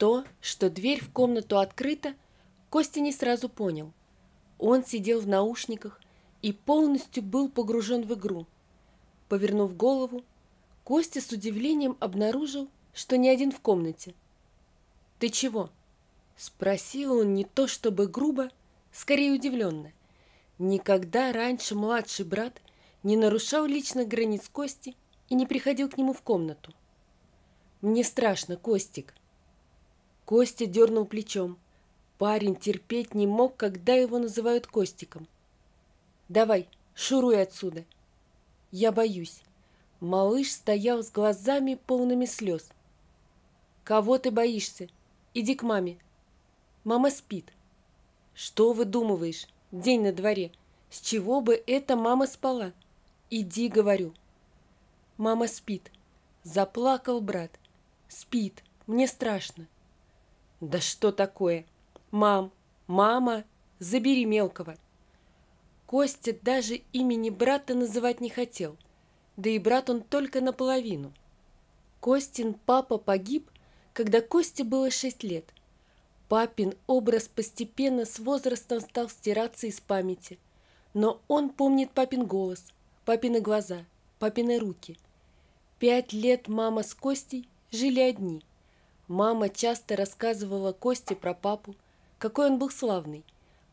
То, что дверь в комнату открыта, Костя не сразу понял. Он сидел в наушниках и полностью был погружен в игру. Повернув голову, Костя с удивлением обнаружил, что не один в комнате. «Ты чего?» – спросил он не то чтобы грубо, скорее удивленно. Никогда раньше младший брат не нарушал личных границ Кости и не приходил к нему в комнату. «Мне страшно, Костик», Костя дернул плечом. Парень терпеть не мог, когда его называют Костиком. «Давай, шуруй отсюда!» «Я боюсь». Малыш стоял с глазами полными слез. «Кого ты боишься? Иди к маме». «Мама спит». «Что выдумываешь? День на дворе. С чего бы эта мама спала?» «Иди, говорю». «Мама спит». Заплакал брат. «Спит. Мне страшно». Да что такое? Мам, мама, забери мелкого. Костя даже имени брата называть не хотел. Да и брат он только наполовину. Костин папа погиб, когда Косте было шесть лет. Папин образ постепенно с возрастом стал стираться из памяти. Но он помнит папин голос, папины глаза, папины руки. Пять лет мама с Костей жили одни – Мама часто рассказывала Косте про папу, какой он был славный.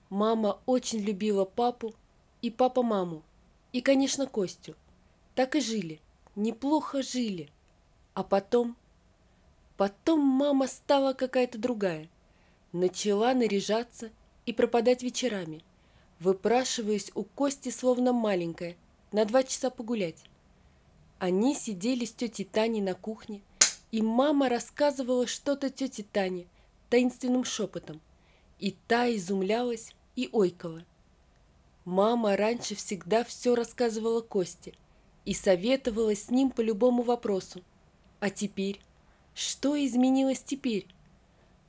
Мама очень любила папу, и папа маму, и, конечно, Костю. Так и жили, неплохо жили. А потом... Потом мама стала какая-то другая. Начала наряжаться и пропадать вечерами, выпрашиваясь у Кости словно маленькая, на два часа погулять. Они сидели с тетей Таней на кухне, и мама рассказывала что-то тете Тане таинственным шепотом. И та изумлялась и ойкала. Мама раньше всегда все рассказывала Косте и советовала с ним по любому вопросу. А теперь? Что изменилось теперь?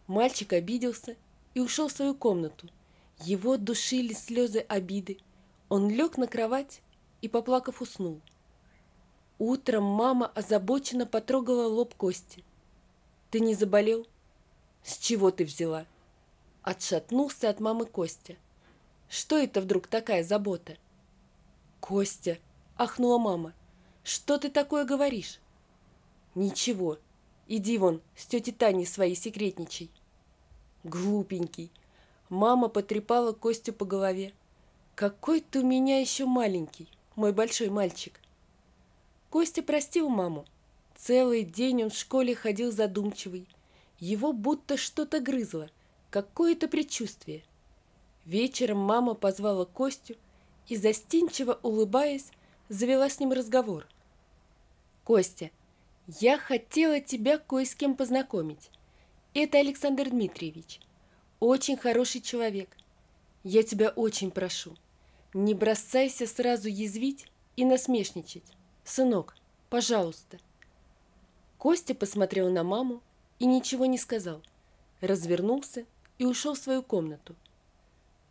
Мальчик обиделся и ушел в свою комнату. Его душили слезы обиды. Он лег на кровать и, поплакав, уснул. Утром мама озабоченно потрогала лоб Кости. «Ты не заболел?» «С чего ты взяла?» Отшатнулся от мамы Костя. «Что это вдруг такая забота?» «Костя!» – ахнула мама. «Что ты такое говоришь?» «Ничего. Иди вон, с тетей Таней своей секретничай». «Глупенький!» Мама потрепала Костю по голове. «Какой ты у меня еще маленький, мой большой мальчик!» Костя простил маму. Целый день он в школе ходил задумчивый. Его будто что-то грызло, какое-то предчувствие. Вечером мама позвала Костю и, застенчиво улыбаясь, завела с ним разговор. «Костя, я хотела тебя кое с кем познакомить. Это Александр Дмитриевич. Очень хороший человек. Я тебя очень прошу, не бросайся сразу язвить и насмешничать. «Сынок, пожалуйста». Костя посмотрел на маму и ничего не сказал. Развернулся и ушел в свою комнату.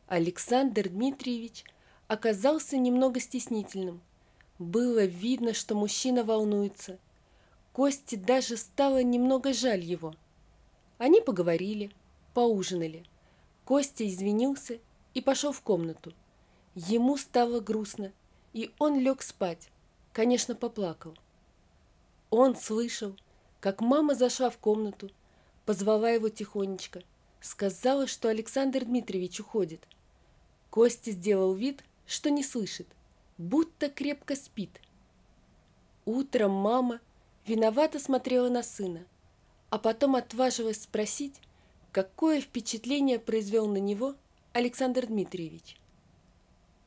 Александр Дмитриевич оказался немного стеснительным. Было видно, что мужчина волнуется. Косте даже стало немного жаль его. Они поговорили, поужинали. Костя извинился и пошел в комнату. Ему стало грустно, и он лег спать конечно, поплакал. Он слышал, как мама зашла в комнату, позвала его тихонечко, сказала, что Александр Дмитриевич уходит. Костя сделал вид, что не слышит, будто крепко спит. Утром мама виновато смотрела на сына, а потом отважилась спросить, какое впечатление произвел на него Александр Дмитриевич.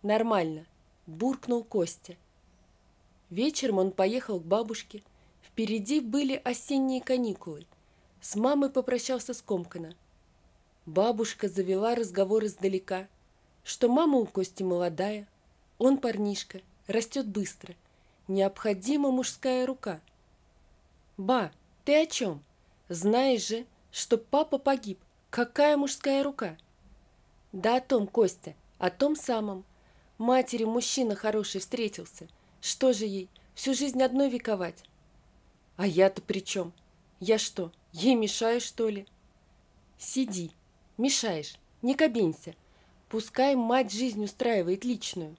«Нормально», – буркнул Костя – Вечером он поехал к бабушке. Впереди были осенние каникулы. С мамой попрощался скомканно. Бабушка завела разговор издалека, что мама у Кости молодая, он парнишка, растет быстро. Необходима мужская рука. «Ба, ты о чем? Знаешь же, что папа погиб. Какая мужская рука?» «Да о том, Костя, о том самом. Матери мужчина хороший встретился». Что же ей, всю жизнь одной вековать? А я-то при чем? Я что, ей мешаю, что ли? Сиди, мешаешь, не кабинься. Пускай мать жизнь устраивает личную.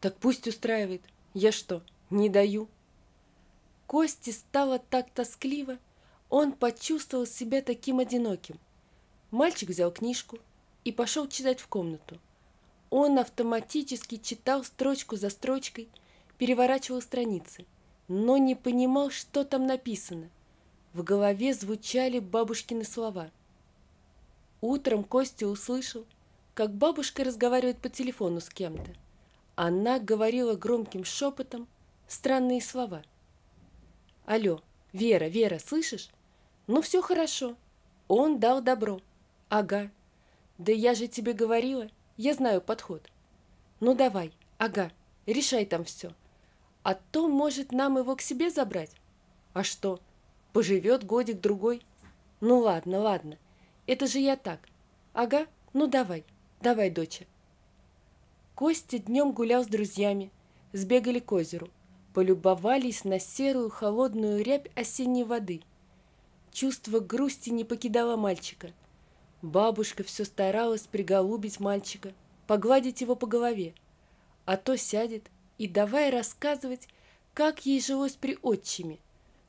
Так пусть устраивает. Я что, не даю? Кости стало так тоскливо, он почувствовал себя таким одиноким. Мальчик взял книжку и пошел читать в комнату. Он автоматически читал строчку за строчкой – переворачивал страницы, но не понимал, что там написано. В голове звучали бабушкины слова. Утром Костя услышал, как бабушка разговаривает по телефону с кем-то. Она говорила громким шепотом странные слова. «Алло, Вера, Вера, слышишь? Ну, все хорошо. Он дал добро. Ага. Да я же тебе говорила, я знаю подход. Ну, давай, ага, решай там все. А то, может, нам его к себе забрать? А что? Поживет годик-другой? Ну ладно, ладно. Это же я так. Ага, ну давай, давай, доча. Костя днем гулял с друзьями. Сбегали к озеру. Полюбовались на серую холодную рябь осенней воды. Чувство грусти не покидало мальчика. Бабушка все старалась приголубить мальчика, погладить его по голове. А то сядет, и давай рассказывать, как ей жилось при отчиме.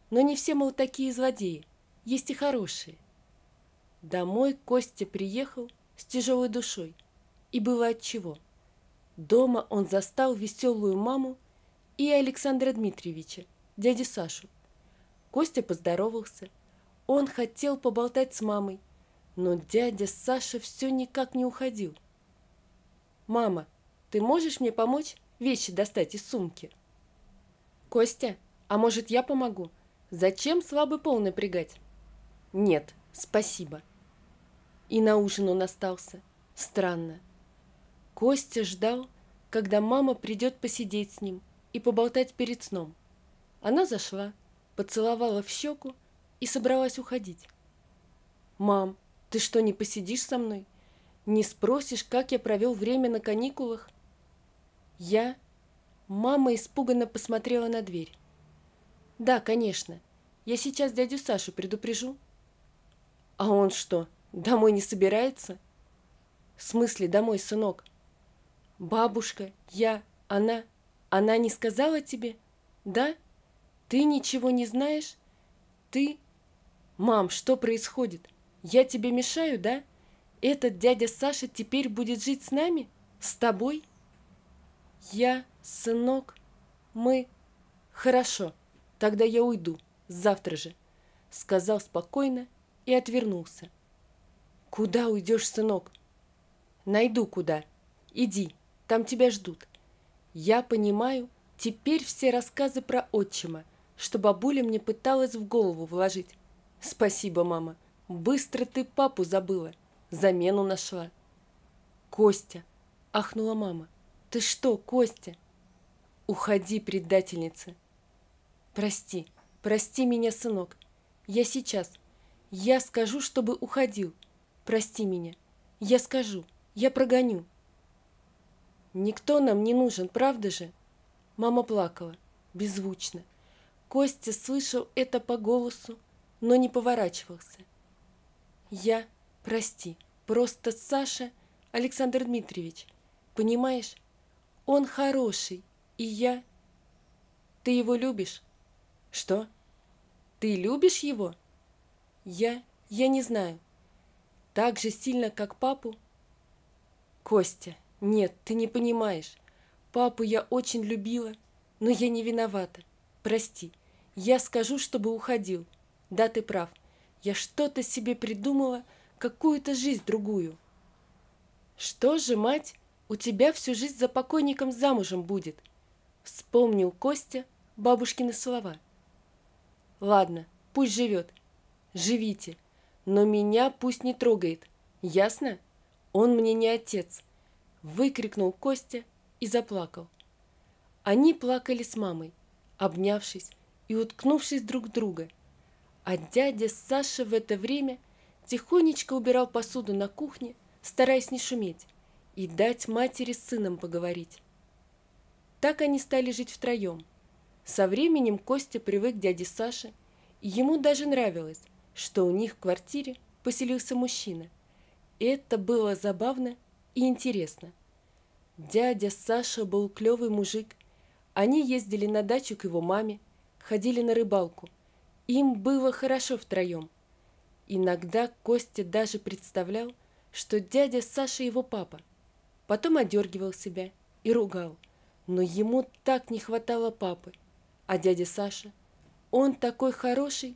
Но не все, мол, такие злодеи, есть и хорошие. Домой Костя приехал с тяжелой душой, и было отчего. Дома он застал веселую маму и Александра Дмитриевича, дяди Сашу. Костя поздоровался. Он хотел поболтать с мамой, но дядя Саша все никак не уходил. «Мама, ты можешь мне помочь?» вещи достать из сумки. «Костя, а может, я помогу? Зачем слабый пол напрягать?» «Нет, спасибо». И на ужин он остался. Странно. Костя ждал, когда мама придет посидеть с ним и поболтать перед сном. Она зашла, поцеловала в щеку и собралась уходить. «Мам, ты что, не посидишь со мной? Не спросишь, как я провел время на каникулах?» Я? Мама испуганно посмотрела на дверь. Да, конечно. Я сейчас дядю Сашу предупрежу. А он что, домой не собирается? В смысле домой, сынок? Бабушка, я, она, она не сказала тебе? Да? Ты ничего не знаешь? Ты? Мам, что происходит? Я тебе мешаю, да? Этот дядя Саша теперь будет жить с нами? С тобой?» Я, сынок, мы... Хорошо, тогда я уйду, завтра же, сказал спокойно и отвернулся. Куда уйдешь, сынок? Найду куда. Иди, там тебя ждут. Я понимаю, теперь все рассказы про отчима, что бабуля мне пыталась в голову вложить. Спасибо, мама. Быстро ты папу забыла. Замену нашла. Костя, ахнула мама. Ты что, Костя? Уходи, предательница. Прости, прости меня, сынок. Я сейчас. Я скажу, чтобы уходил. Прости меня. Я скажу. Я прогоню. Никто нам не нужен, правда же? Мама плакала, беззвучно. Костя слышал это по голосу, но не поворачивался. Я, прости, просто Саша Александр Дмитриевич. Понимаешь, он хороший, и я... Ты его любишь? Что? Ты любишь его? Я... Я не знаю. Так же сильно, как папу? Костя, нет, ты не понимаешь. Папу я очень любила, но я не виновата. Прости. Я скажу, чтобы уходил. Да, ты прав. Я что-то себе придумала, какую-то жизнь другую. Что же, мать? у тебя всю жизнь за покойником замужем будет», — вспомнил Костя бабушкины слова. «Ладно, пусть живет. Живите. Но меня пусть не трогает. Ясно? Он мне не отец», — выкрикнул Костя и заплакал. Они плакали с мамой, обнявшись и уткнувшись друг в друга. А дядя Саша в это время тихонечко убирал посуду на кухне, стараясь не шуметь и дать матери с сыном поговорить. Так они стали жить втроем. Со временем Костя привык к дяде Саше, и ему даже нравилось, что у них в квартире поселился мужчина. это было забавно и интересно. Дядя Саша был клевый мужик. Они ездили на дачу к его маме, ходили на рыбалку. Им было хорошо втроем. Иногда Костя даже представлял, что дядя Саша его папа – потом одергивал себя и ругал. Но ему так не хватало папы. А дядя Саша, он такой хороший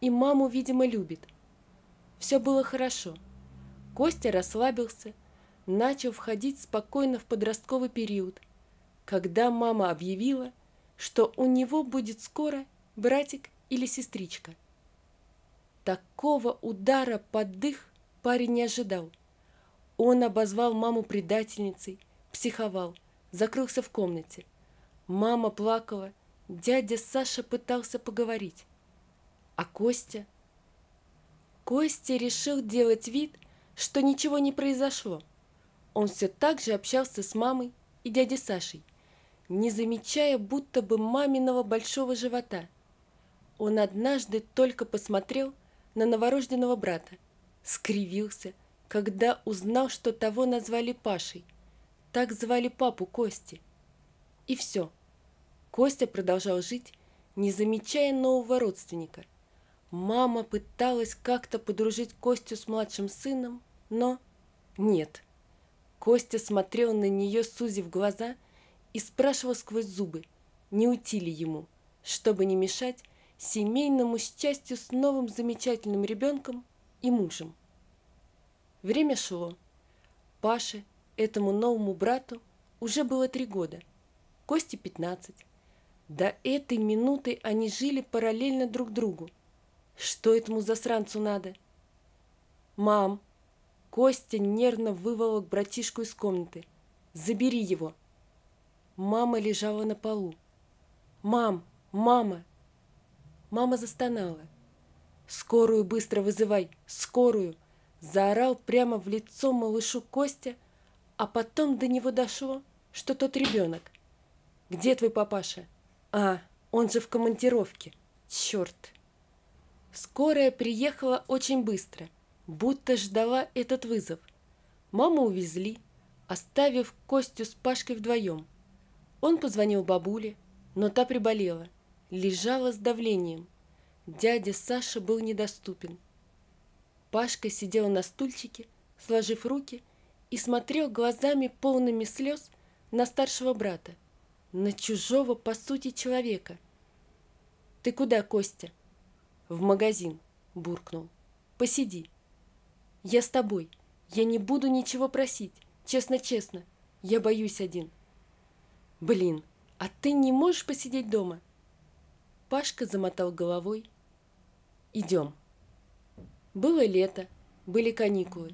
и маму, видимо, любит. Все было хорошо. Костя расслабился, начал входить спокойно в подростковый период, когда мама объявила, что у него будет скоро братик или сестричка. Такого удара под дых парень не ожидал. Он обозвал маму предательницей, психовал, закрылся в комнате. Мама плакала, дядя Саша пытался поговорить. А Костя? Костя решил делать вид, что ничего не произошло. Он все так же общался с мамой и дядей Сашей, не замечая будто бы маминого большого живота. Он однажды только посмотрел на новорожденного брата, скривился – когда узнал, что того назвали Пашей. Так звали папу Кости. И все. Костя продолжал жить, не замечая нового родственника. Мама пыталась как-то подружить Костю с младшим сыном, но нет. Костя смотрел на нее, сузив глаза, и спрашивал сквозь зубы, не уйти ли ему, чтобы не мешать семейному счастью с новым замечательным ребенком и мужем. Время шло. Паше, этому новому брату, уже было три года. Косте пятнадцать. До этой минуты они жили параллельно друг другу. Что этому засранцу надо? «Мам!» Костя нервно выволок братишку из комнаты. «Забери его!» Мама лежала на полу. «Мам! Мама!» Мама застонала. «Скорую быстро вызывай! Скорую!» Заорал прямо в лицо малышу Костя, а потом до него дошло, что тот ребенок. «Где твой папаша?» «А, он же в командировке. Черт!» Скорая приехала очень быстро, будто ждала этот вызов. Маму увезли, оставив Костю с Пашкой вдвоем. Он позвонил бабуле, но та приболела, лежала с давлением. Дядя Саша был недоступен – Пашка сидел на стульчике, сложив руки, и смотрел глазами полными слез на старшего брата, на чужого, по сути, человека. «Ты куда, Костя?» «В магазин», – буркнул. «Посиди». «Я с тобой. Я не буду ничего просить. Честно-честно. Я боюсь один». «Блин, а ты не можешь посидеть дома?» Пашка замотал головой. «Идем». Было лето, были каникулы.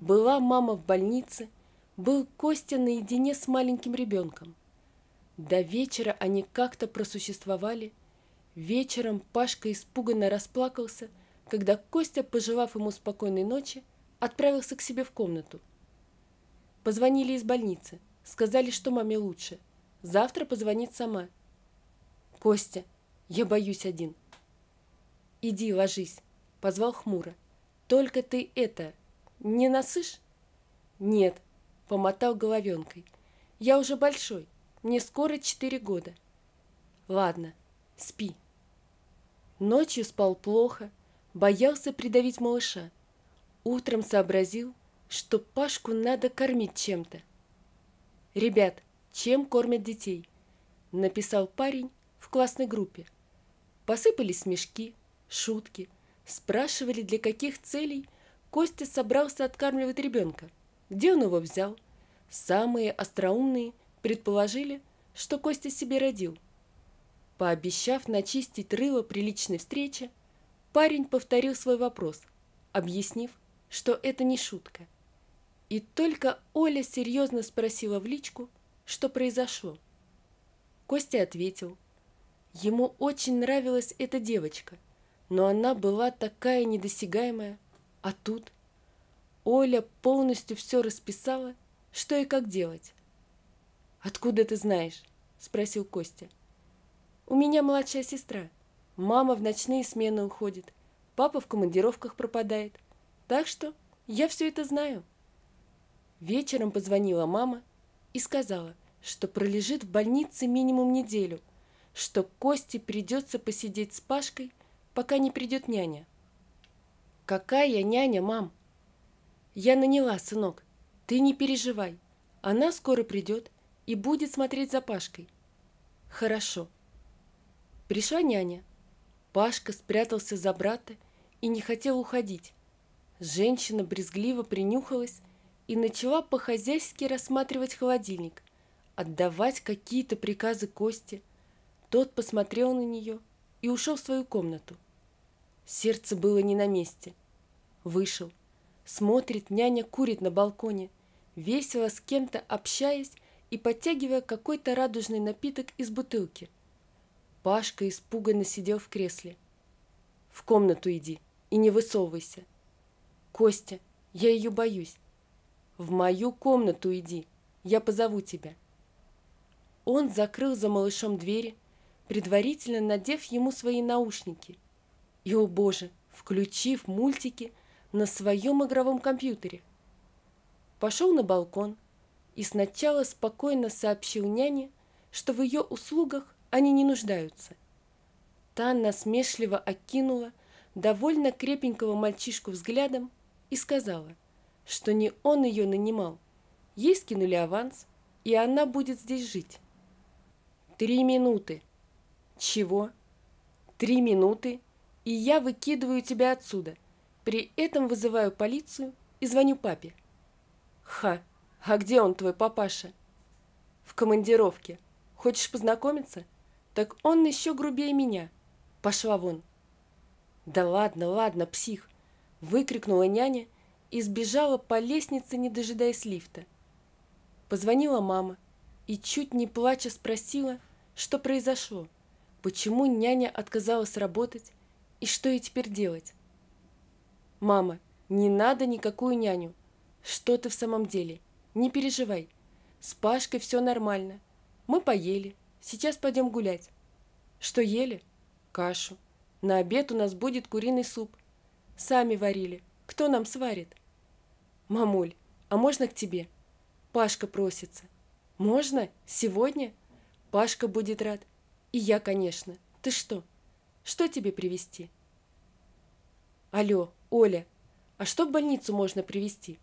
Была мама в больнице, был Костя наедине с маленьким ребенком. До вечера они как-то просуществовали. Вечером Пашка испуганно расплакался, когда Костя, пожелав ему спокойной ночи, отправился к себе в комнату. Позвонили из больницы, сказали, что маме лучше. Завтра позвонит сама. «Костя, я боюсь один». «Иди, ложись», — позвал хмуро. Только ты это, не насышь? Нет, помотал головенкой. Я уже большой, мне скоро четыре года. Ладно, спи. Ночью спал плохо, боялся придавить малыша. Утром сообразил, что Пашку надо кормить чем-то. «Ребят, чем кормят детей?» – написал парень в классной группе. Посыпались смешки, шутки. Спрашивали, для каких целей Костя собрался откармливать ребенка. Где он его взял? Самые остроумные предположили, что Костя себе родил. Пообещав начистить рыло при личной встрече, парень повторил свой вопрос, объяснив, что это не шутка. И только Оля серьезно спросила в личку, что произошло. Костя ответил. Ему очень нравилась эта девочка – но она была такая недосягаемая. А тут Оля полностью все расписала, что и как делать. «Откуда ты знаешь?» – спросил Костя. «У меня младшая сестра. Мама в ночные смены уходит, папа в командировках пропадает. Так что я все это знаю». Вечером позвонила мама и сказала, что пролежит в больнице минимум неделю, что Косте придется посидеть с Пашкой – пока не придет няня». «Какая няня, мам?» «Я наняла, сынок. Ты не переживай. Она скоро придет и будет смотреть за Пашкой». «Хорошо». Пришла няня. Пашка спрятался за брата и не хотел уходить. Женщина брезгливо принюхалась и начала по-хозяйски рассматривать холодильник, отдавать какие-то приказы Косте. Тот посмотрел на нее и ушел в свою комнату. Сердце было не на месте. Вышел. Смотрит, няня курит на балконе, весело с кем-то общаясь и подтягивая какой-то радужный напиток из бутылки. Пашка испуганно сидел в кресле. «В комнату иди и не высовывайся». «Костя, я ее боюсь». «В мою комнату иди, я позову тебя». Он закрыл за малышом двери, предварительно надев ему свои наушники – и, о боже, включив мультики на своем игровом компьютере. Пошел на балкон и сначала спокойно сообщил няне, что в ее услугах они не нуждаются. Та насмешливо окинула довольно крепенького мальчишку взглядом и сказала, что не он ее нанимал. Ей скинули аванс, и она будет здесь жить. Три минуты. Чего? Три минуты и я выкидываю тебя отсюда. При этом вызываю полицию и звоню папе. Ха, а где он, твой папаша? В командировке. Хочешь познакомиться? Так он еще грубее меня. Пошла вон. Да ладно, ладно, псих. Выкрикнула няня и сбежала по лестнице, не дожидаясь лифта. Позвонила мама и чуть не плача спросила, что произошло, почему няня отказалась работать и что ей теперь делать? Мама, не надо никакую няню. Что ты в самом деле? Не переживай. С Пашкой все нормально. Мы поели. Сейчас пойдем гулять. Что ели? Кашу. На обед у нас будет куриный суп. Сами варили. Кто нам сварит? Мамуль, а можно к тебе? Пашка просится. Можно? Сегодня? Пашка будет рад. И я, конечно. Ты что? Что тебе привезти? Алло, Оля, а что в больницу можно привезти?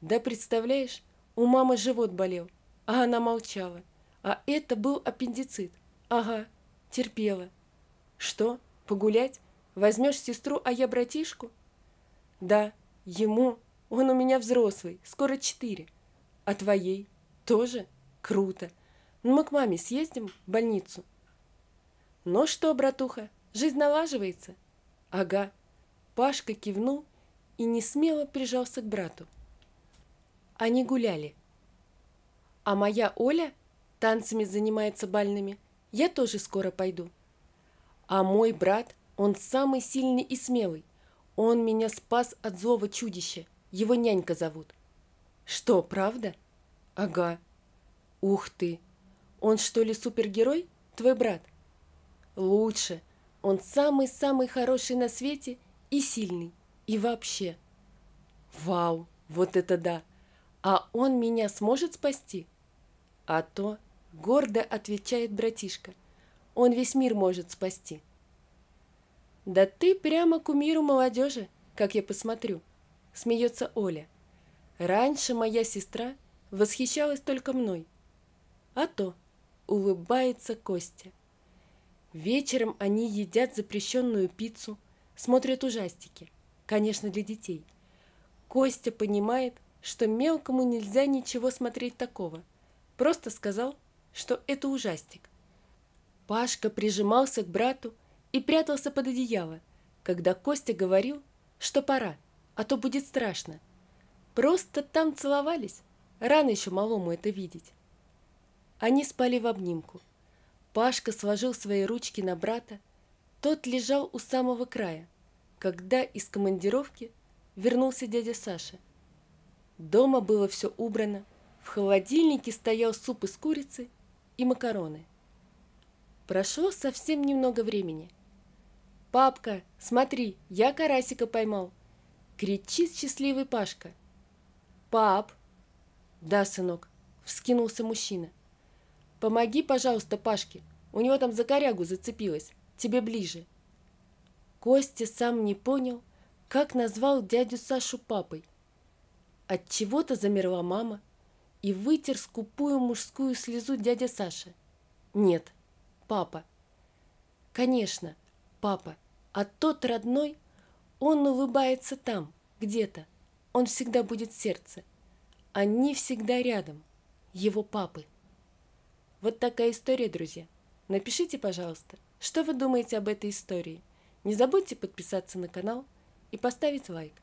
Да представляешь, у мамы живот болел, а она молчала. А это был аппендицит. Ага, терпела. Что, погулять? Возьмешь сестру, а я братишку? Да, ему. Он у меня взрослый, скоро четыре. А твоей? Тоже? Круто. Ну, мы к маме съездим в больницу. Ну что, братуха, жизнь налаживается? Ага, Пашка кивнул и не смело прижался к брату. Они гуляли. А моя Оля танцами занимается бальными. Я тоже скоро пойду. А мой брат, он самый сильный и смелый. Он меня спас от злого чудища. Его нянька зовут. Что, правда? Ага. Ух ты. Он что ли супергерой? Твой брат? Лучше. Он самый-самый хороший на свете – и сильный, и вообще. Вау, вот это да! А он меня сможет спасти? А то, гордо отвечает братишка, он весь мир может спасти. Да ты прямо кумиру молодежи, как я посмотрю, смеется Оля. Раньше моя сестра восхищалась только мной. А то, улыбается Костя. Вечером они едят запрещенную пиццу – смотрят ужастики. Конечно, для детей. Костя понимает, что мелкому нельзя ничего смотреть такого. Просто сказал, что это ужастик. Пашка прижимался к брату и прятался под одеяло, когда Костя говорил, что пора, а то будет страшно. Просто там целовались, рано еще малому это видеть. Они спали в обнимку. Пашка сложил свои ручки на брата, тот лежал у самого края, когда из командировки вернулся дядя Саша. Дома было все убрано, в холодильнике стоял суп из курицы и макароны. Прошло совсем немного времени. «Папка, смотри, я карасика поймал!» Кричит счастливый Пашка. «Пап!» «Да, сынок», — вскинулся мужчина. «Помоги, пожалуйста, Пашке, у него там за корягу зацепилась тебе ближе». Костя сам не понял, как назвал дядю Сашу папой. От чего то замерла мама и вытер скупую мужскую слезу дядя Саша. «Нет, папа». «Конечно, папа, а тот родной, он улыбается там, где-то. Он всегда будет в сердце. Они всегда рядом. Его папы. Вот такая история, друзья. Напишите, пожалуйста, что вы думаете об этой истории? Не забудьте подписаться на канал и поставить лайк.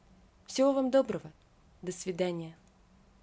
Всего вам доброго. До свидания.